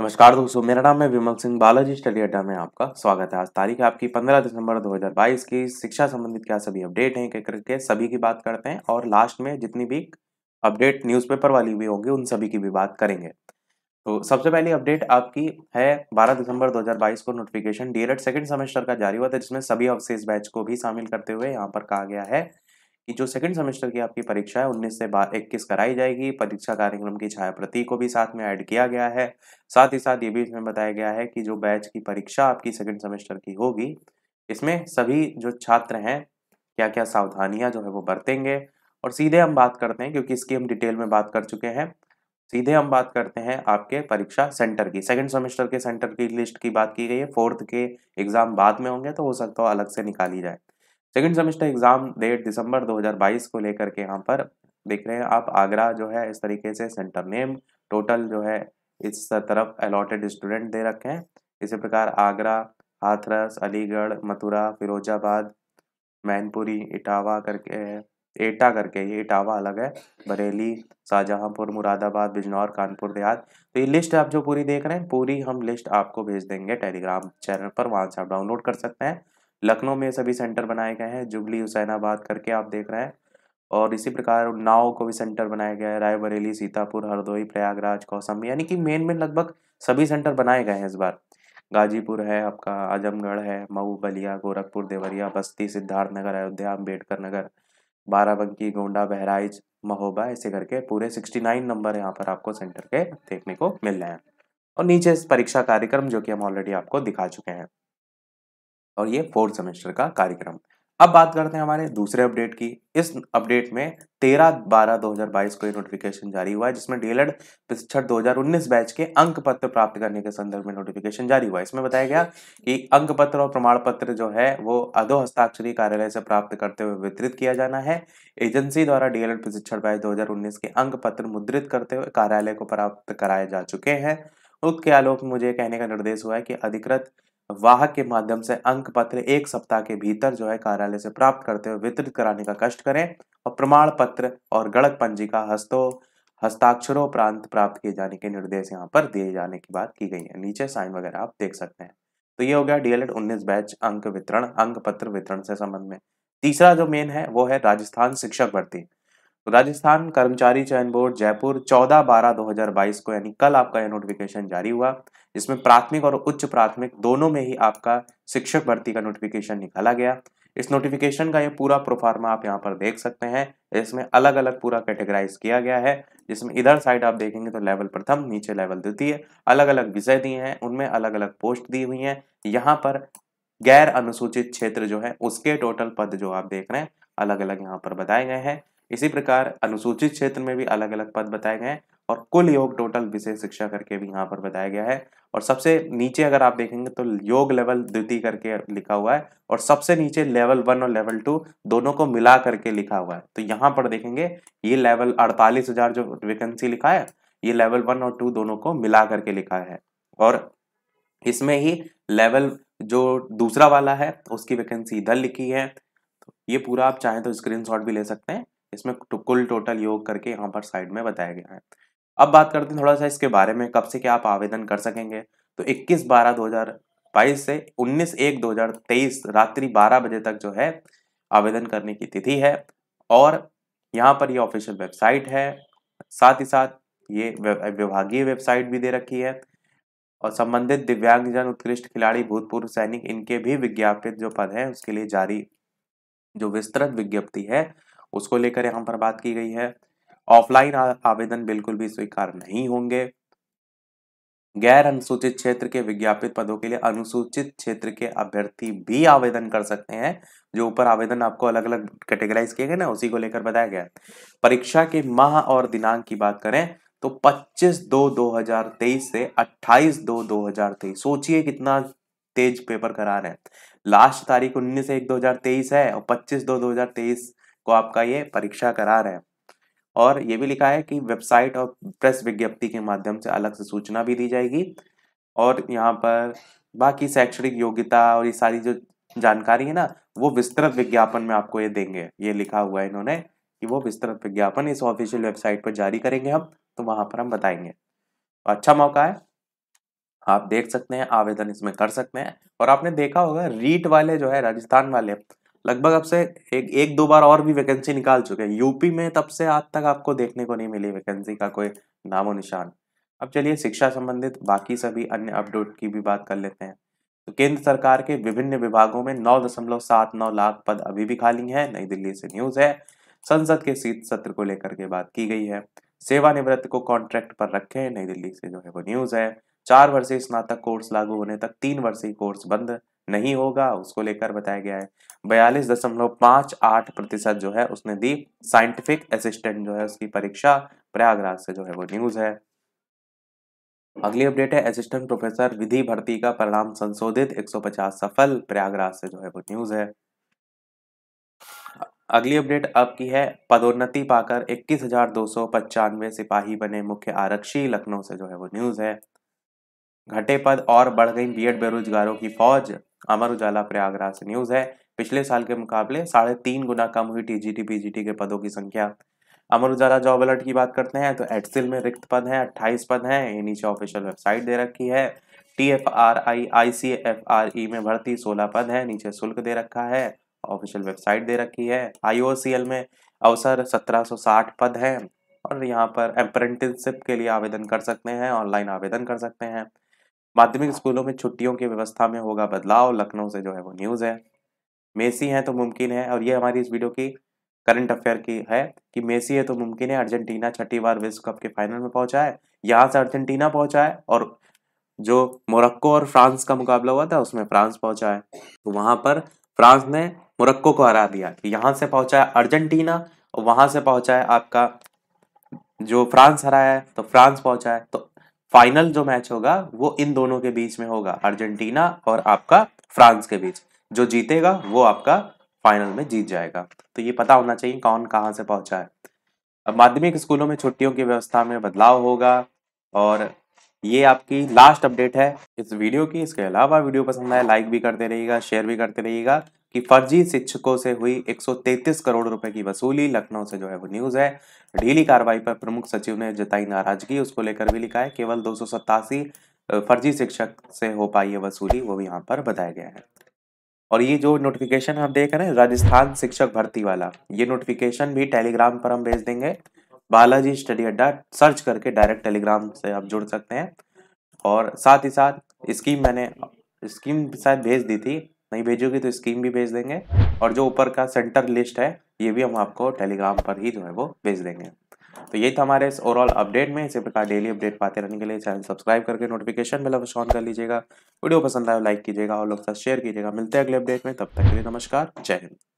नमस्कार दोस्तों मेरा नाम है विमल सिंह बालाजी स्टडी अड्डा में आपका स्वागत है आज तारीख आपकी 15 दिसंबर 2022 की शिक्षा संबंधित क्या सभी अपडेट हैं क्या करके सभी की बात करते हैं और लास्ट में जितनी भी अपडेट न्यूज़पेपर वाली भी होगी उन सभी की भी बात करेंगे तो सबसे पहली अपडेट आपकी है 12 दिसंबर 2022 को नोटिफिकेशन डीएलएड सेकंड सेमेस्टर का जारी हुआ था जिसमें सभी अवशेष बैच को भी शामिल करते हुए यहाँ पर कहा गया है जो सेकंड सेमेस्टर की आपकी परीक्षा है उन्नीस से इक्कीस कराई जाएगी परीक्षा कार्यक्रम की छाया प्रति को भी साथ में ऐड किया गया है साथ ही साथ ये भी इसमें बताया गया है कि जो बैच की परीक्षा आपकी सेकंड सेमेस्टर की होगी इसमें सभी जो छात्र हैं क्या क्या सावधानियां जो है वो बरतेंगे और सीधे हम बात करते हैं क्योंकि इसकी हम डिटेल में बात कर चुके हैं सीधे हम बात करते हैं आपके परीक्षा सेंटर की सेकंड सेमेस्टर के सेंटर की लिस्ट की बात की गई है फोर्थ के एग्जाम बाद में होंगे तो हो सकता है अलग से निकाली जाए सेकेंड सेमेस्टर एग्जाम डेट दिसंबर 2022 को लेकर के यहाँ पर देख रहे हैं आप आगरा जो है इस तरीके से सेंटर नेम टोटल जो है इस तरफ अलॉटेड स्टूडेंट दे रखे हैं इसी प्रकार आगरा हाथरस अलीगढ़ मथुरा फिरोजाबाद मैनपुरी इटावा करके एटा करके ये इटावा अलग है बरेली शाहजहांपुर मुरादाबाद बिजनौर कानपुर देहात तो ये लिस्ट आप जो पूरी देख रहे हैं पूरी हम लिस्ट आपको भेज देंगे टेलीग्राम चैनल पर वहाँ से आप डाउनलोड कर सकते हैं लखनऊ में सभी सेंटर बनाए गए हैं जुबली हुसैनाबाद करके आप देख रहे हैं और इसी प्रकार नाव को भी सेंटर बनाया गया है रायबरेली सीतापुर हरदोई प्रयागराज कौसम यानी कि मेन मेन लगभग सभी सेंटर बनाए गए हैं इस बार गाजीपुर है आपका आजमगढ़ है मऊ बलिया गोरखपुर देवरिया बस्ती सिद्धार्थ नगर अयोध्या अम्बेडकर नगर बाराबंकी गोंडा बहराइच महोबा ऐसे करके पूरे सिक्सटी नाइन नंबर यहाँ पर आपको सेंटर के देखने को मिल रहे हैं और नीचे इस परीक्षा कार्यक्रम जो कि हम ऑलरेडी आपको दिखा चुके हैं और ये फोर्थ सेमेस्टर का कार्यक्रम अब बात करते हैं हमारे दूसरे अपडेट की इस अपडेट में 13 बारह 2022 को ये नोटिफिकेशन जारी हुआ है जिसमें डीएलएड पिछड़ दो बैच के अंक पत्र प्राप्त करने के संदर्भ में नोटिफिकेशन जारी हुआ है इसमें बताया गया कि अंक पत्र और प्रमाण पत्र जो है वो अधो हस्ताक्षरी कार्यालय से प्राप्त करते हुए वितरित किया जाना है एजेंसी द्वारा डीएलएड पिछड़ बैच दो के अंक पत्र मुद्रित करते हुए कार्यालय को प्राप्त कराए जा चुके हैं उसके आलोक मुझे कहने का निर्देश हुआ है कि अधिकृत वाह के माध्यम से अंक पत्र एक सप्ताह के भीतर जो है कार्यालय से प्राप्त करते हुए वितरित कराने का कष्ट करें और प्रमाण पत्र और गणक पंजी का हस्तो हस्ताक्षरों प्रांत प्राप्त किए जाने के निर्देश यहाँ पर दिए जाने की बात की गई है नीचे साइन वगैरह आप देख सकते हैं तो ये हो गया डीएलएड 19 बैच अंक वितरण अंक पत्र वितरण से संबंध में तीसरा जो मेन है वो है राजस्थान शिक्षक भर्ती तो राजस्थान कर्मचारी चयन बोर्ड जयपुर 14 बारह 2022 को यानी कल आपका यह नोटिफिकेशन जारी हुआ इसमें प्राथमिक और उच्च प्राथमिक दोनों में ही आपका शिक्षक भर्ती का नोटिफिकेशन निकाला गया इस नोटिफिकेशन का ये पूरा प्रोफार्मा आप यहाँ पर देख सकते हैं इसमें अलग अलग पूरा कैटेगराइज किया गया है जिसमें इधर साइड आप देखेंगे तो लेवल प्रथम नीचे लेवल द्वितीय अलग अलग विषय दिए हैं उनमें अलग अलग पोस्ट दी हुई है यहाँ पर गैर अनुसूचित क्षेत्र जो है उसके टोटल पद जो आप देख रहे हैं अलग अलग यहाँ पर बताए गए हैं इसी प्रकार अनुसूचित क्षेत्र में भी अलग अलग पद बताए गए हैं और कुल योग टोटल विशेष शिक्षा करके भी यहाँ पर बताया गया है और सबसे नीचे अगर आप देखेंगे तो योग लेवल द्वितीय करके लिखा हुआ है और सबसे नीचे लेवल वन और लेवल टू दोनों को मिला करके लिखा हुआ है तो यहाँ पर देखेंगे ये लेवल अड़तालीस हजार जो वैकेंसी लिखा है ये लेवल वन और टू दोनों को मिला करके लिखा है और इसमें ही लेवल जो दूसरा वाला है उसकी वैकेंसी इधर लिखी है तो ये पूरा आप चाहें तो स्क्रीनशॉट भी ले सकते हैं इसमें कुल टोटल योग करके यहाँ पर साइड में बताया गया है अब बात करते हैं थोड़ा सा इसके बारे में कब से क्या आप आवेदन कर सकेंगे तो 21 बारह 2022 से 19 एक 2023 रात्रि 12 बजे तक जो है आवेदन करने की तिथि है और यहाँ पर ये यह ऑफिशियल वेबसाइट है साथ ही साथ ये विभागीय वेबसाइट भी दे रखी है और संबंधित दिव्यांगजन उत्कृष्ट खिलाड़ी भूतपूर्व सैनिक इनके भी विज्ञापित जो पद हैं उसके लिए जारी जो विस्तृत विज्ञप्ति है उसको लेकर यहाँ पर बात की गई है ऑफलाइन आवेदन बिल्कुल भी स्वीकार नहीं होंगे गैर अनुसूचित क्षेत्र के विज्ञापित पदों के लिए अनुसूचित क्षेत्र के अभ्यर्थी भी आवेदन कर सकते हैं जो ऊपर आवेदन आपको अलग अलग कैटेगराइज किए गए ना उसी को लेकर बताया गया परीक्षा के माह और दिनांक की बात करें तो 25 दो 2023 से 28 दो 2023 सोचिए कितना तेज पेपर करा रहे हैं लास्ट तारीख 19 एक 2023 है और 25 दो 2023 तो आपका ये परीक्षा करा रहे हैं और ये भी लिखा है कि वेबसाइट और प्रेस विज्ञप्ति के माध्यम से अलग से सूचना भी दी जाएगी और यहाँ पर बाकी शैक्षणिक योग्यता और ये सारी जो जानकारी है ना वो विस्तृत विज्ञापन में आपको ये देंगे ये लिखा हुआ है इन्होंने कि वो विस्तृत विज्ञापन इस ऑफिशियल वेबसाइट पर जारी करेंगे हम तो वहाँ पर हम बताएंगे अच्छा मौका है आप देख सकते हैं आवेदन इसमें कर सकते हैं और आपने देखा होगा रीट वाले जो है राजस्थान वाले लगभग अब से एक एक दो बार और भी वैकेंसी निकाल चुके हैं यूपी में तब से आज तक आपको देखने को नहीं मिली वैकेंसी का कोई नामो निशान अब चलिए शिक्षा संबंधित बाकी सभी अन्य अपडेट की भी बात कर लेते हैं तो केंद्र सरकार के विभिन्न विभागों में नौ दशमलव सात नौ लाख पद अभी भी खाली हैं नई दिल्ली से न्यूज है संसद के शीत सत्र को लेकर के बात की गई है सेवानिवृत्त को कॉन्ट्रैक्ट पर रखें नई दिल्ली से जो है वो न्यूज है चार वर्षीय स्नातक कोर्स लागू होने तक तीन वर्षीय कोर्स बंद नहीं होगा उसको लेकर बताया गया है बयालीस दशमलव पांच आठ प्रतिशत जो है उसने दी साइंटिफिक असिस्टेंट जो है उसकी परीक्षा प्रयागराज से जो है वो न्यूज है अगली अपडेट है असिस्टेंट प्रोफेसर विधि भर्ती का परिणाम संशोधित 150 सफल प्रयागराज से जो है वो न्यूज है अगली अपडेट आपकी है पदोन्नति पाकर इक्कीस सिपाही बने मुख्य आरक्षी लखनऊ से जो है वो न्यूज है घटे पद और बढ़ गई बीएड बेरोजगारों की फौज अमर उजाला प्रयागराज से न्यूज है पिछले साल के मुकाबले साढ़े तीन गुना कम हुई टीजीटी पीजीटी के पदों की संख्या अमर उजाला जॉब अलर्ट की बात करते हैं तो एडसिल में रिक्त पद हैं अट्ठाईस पद हैं ये नीचे ऑफिशियल वेबसाइट दे रखी है T F R I I C F R E में भर्ती सोलह पद हैं नीचे शुल्क दे रखा है ऑफिशियल वेबसाइट दे रखी है आई ओ सी एल में अवसर सत्रह सौ साठ पद हैं और यहाँ पर अप्रेंटिसशिप के लिए आवेदन कर सकते हैं ऑनलाइन आवेदन कर सकते हैं माध्यमिक स्कूलों में छुट्टियों की व्यवस्था में होगा बदलाव लखनऊ से जो है वो न्यूज़ है मेसी है तो मुमकिन है और ये हमारी इस वीडियो की करंट अफेयर की है कि मेसी है तो मुमकिन है अर्जेंटीना छठी बार विश्व कप के फाइनल में पहुंचा है यहाँ से अर्जेंटीना पहुंचा है और जो मोरक्को और फ्रांस का मुकाबला हुआ था उसमें फ्रांस पहुंचा है तो वहाँ पर फ्रांस ने मोरक्को को हरा दिया कि यहाँ से पहुंचा है अर्जेंटीना और वहाँ से पहुंचा है आपका जो फ्रांस हराया है तो फ्रांस पहुंचा है तो फाइनल जो मैच होगा वो इन दोनों के बीच में होगा अर्जेंटीना और आपका फ्रांस के बीच जो जीतेगा वो आपका फाइनल में जीत जाएगा तो ये पता होना चाहिए कौन कहाँ से पहुंचा है अब माध्यमिक स्कूलों में छुट्टियों की व्यवस्था में बदलाव होगा और ये आपकी लास्ट अपडेट है इस वीडियो की इसके अलावा वीडियो पसंद आए लाइक भी करते रहिएगा शेयर भी करते रहिएगा कि फर्जी शिक्षकों से हुई 133 करोड़ रुपए की वसूली लखनऊ से जो है वो न्यूज़ है ढीली कार्रवाई पर प्रमुख सचिव ने जताई नाराजगी उसको लेकर भी लिखा है केवल दो फर्जी शिक्षक से हो पाई है वसूली वो भी यहाँ पर बताया गया है और ये जो नोटिफिकेशन आप देख रहे हैं राजस्थान शिक्षक भर्ती वाला ये नोटिफिकेशन भी टेलीग्राम पर हम भेज देंगे बालाजी स्टडी अड्डा सर्च करके डायरेक्ट टेलीग्राम से आप जुड़ सकते हैं और साथ ही साथ स्कीम मैंने स्कीम शायद भेज दी थी नहीं भेजोगी तो स्कीम भी भेज देंगे और जो ऊपर का सेंटर लिस्ट है ये भी हम आपको टेलीग्राम पर ही जो है वो भेज देंगे तो यही था हमारे इस ओवरऑल अपडेट में इसी प्रकार डेली अपडेट पाते रहने के लिए चैनल सब्सक्राइब करके नोटिफिकेशन बेल ऑन कर लीजिएगा वीडियो पसंद आए तो लाइक कीजिएगा और लोग साथ शेयर कीजिएगा मिलते हैं अगले अपडेट में तब तक के लिए नमस्कार जय हिंद